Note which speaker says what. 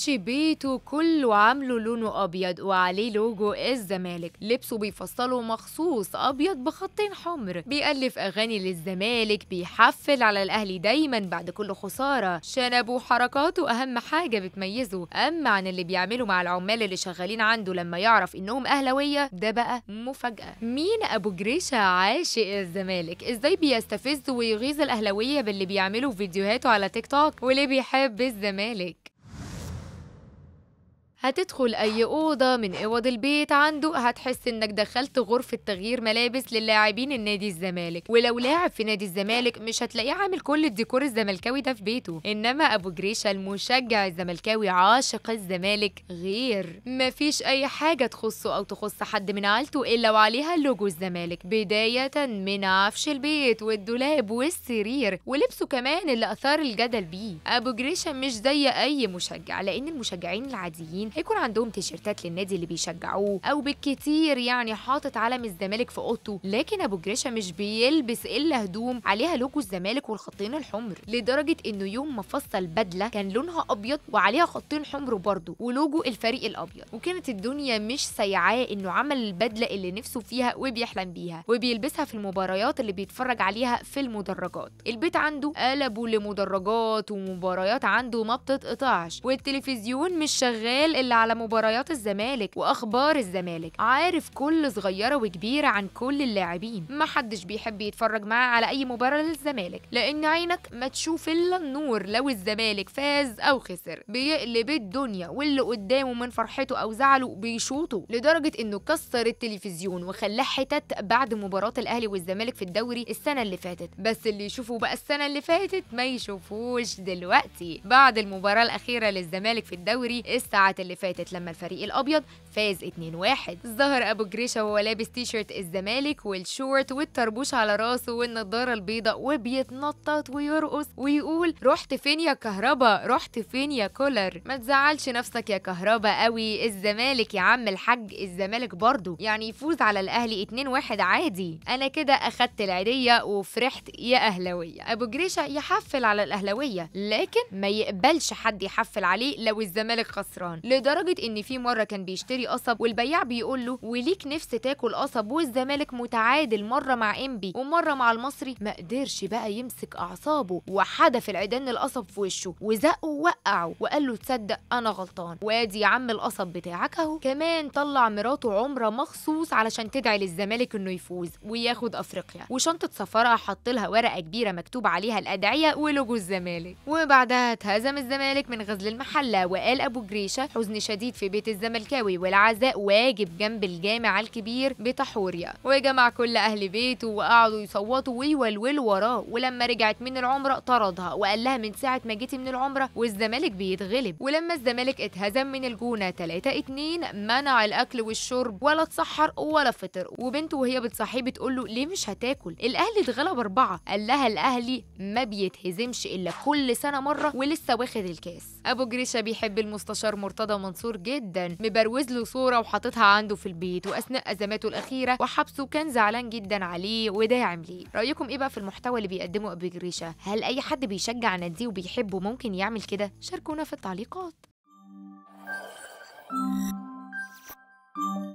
Speaker 1: شبشب بيته كله عامله لونه ابيض وعليه لوجو الزمالك لبسه بيفصله مخصوص ابيض بخطين حمر بيألف اغاني للزمالك بيحفل على الاهلي دايما بعد كل خساره شنبه وحركاته اهم حاجه بتميزه اما عن اللي بيعمله مع العمال اللي شغالين عنده لما يعرف انهم اهلاويه ده بقى مفاجاه مين ابو جريشه عاشق الزمالك ازاي بيستفز ويغيظ الاهلاويه باللي بيعمله في فيديوهاته على تيك توك وليه بيحب الزمالك هتدخل أي أوضة من أوض البيت عنده هتحس إنك دخلت غرفة تغيير ملابس للاعبين النادي الزمالك ولو لاعب في نادي الزمالك مش هتلاقيه عامل كل الديكور الزملكاوي ده في بيته إنما أبو جريشة المشجع الزملكاوي عاشق الزمالك غير مفيش أي حاجة تخصه أو تخص حد من عيلته إلا وعليها لوجو الزمالك بداية من عفش البيت والدولاب والسرير ولبسه كمان اللي أثار الجدل بيه أبو جريشة مش زي أي مشجع لأن المشجعين العاديين هيكون عندهم تيشيرتات للنادي اللي بيشجعوه او بالكتير يعني حاطط علم الزمالك في اوضته لكن ابو جريشه مش بيلبس الا هدوم عليها لوجو الزمالك والخطين الحمر لدرجه انه يوم ما فصل بدله كان لونها ابيض وعليها خطين حمر برضه ولوجو الفريق الابيض وكانت الدنيا مش سايعاه انه عمل البدله اللي نفسه فيها وبيحلم بيها وبيلبسها في المباريات اللي بيتفرج عليها في المدرجات البيت عنده قلبه لمدرجات ومباريات عنده ما بتتقطعش والتلفزيون مش شغال اللي على مباريات الزمالك واخبار الزمالك عارف كل صغيره وكبيره عن كل اللاعبين محدش بيحب يتفرج معاه على اي مباراه للزمالك لان عينك ما تشوف الا النور لو الزمالك فاز او خسر بيقلب الدنيا واللي قدامه من فرحته او زعله بيشوطه لدرجه انه كسر التلفزيون وخلاه حتت بعد مباراه الاهلي والزمالك في الدوري السنه اللي فاتت بس اللي يشوفه بقى السنه اللي فاتت ما يشوفوش دلوقتي بعد المباراه الاخيره للزمالك في الدوري الساعه اللي فاتت لما الفريق الابيض فاز 2-1 ظهر ابو جريشه وهو لابس تيشيرت الزمالك والشورت والطربوش على راسه والنضاره البيضاء وبيتنطط ويرقص ويقول رحت فين يا كهربا رحت فين يا كولر ما تزعلش نفسك يا كهربا قوي الزمالك يا عم الحاج الزمالك برضه يعني يفوز على الاهلي 2-1 عادي انا كده اخدت العيديه وفرحت يا اهلاويه ابو جريشه يحفل على الاهلاويه لكن ما يقبلش حد يحفل عليه لو الزمالك خسران لدرجه ان في مره كان بيشتري قصب والبياع بيقول له وليك نفس تاكل قصب والزمالك متعادل مره مع انبي ومره مع المصري ما قدرش بقى يمسك اعصابه وحدف العيدان القصب في وشه وزقه ووقعه وقال له تصدق انا غلطان وادي يا عم القصب بتاعك اهو كمان طلع مراته عمره مخصوص علشان تدعي للزمالك انه يفوز وياخد افريقيا وشنطه سفرها حط لها ورقه كبيره مكتوب عليها الادعيه ولوجو الزمالك وبعدها اتهزم الزمالك من غزل المحله وقال ابو جريشه حزن حزن شديد في بيت الزملكاوي والعزاء واجب جنب الجامع الكبير بتحوريا وجمع كل أهل بيته وقعدوا يصوتوا ويولولوا وراه ولما رجعت من العمرة طردها وقال لها من ساعة ما جيتي من العمرة والزمالك بيتغلب ولما الزمالك اتهزم من الجونة 3 2 منع الأكل والشرب ولا اتسحر ولا فطر وبنته وهي بتصحيه بتقول له ليه مش هتاكل الأهلي اتغلب أربعة قال لها الأهلي ما بيتهزمش إلا كل سنة مرة ولسه واخد الكاس أبو جريشة بيحب المستشار مرتضى منصور جدا مبروز له صوره وحاططها عنده في البيت واثناء ازماته الاخيره وحبسه كان زعلان جدا عليه وداعم ليه رايكم ايه بقى في المحتوى اللي بيقدمه ابي جريشه هل اي حد بيشجع نادي وبيحبه ممكن يعمل كده شاركونا في التعليقات Thank you.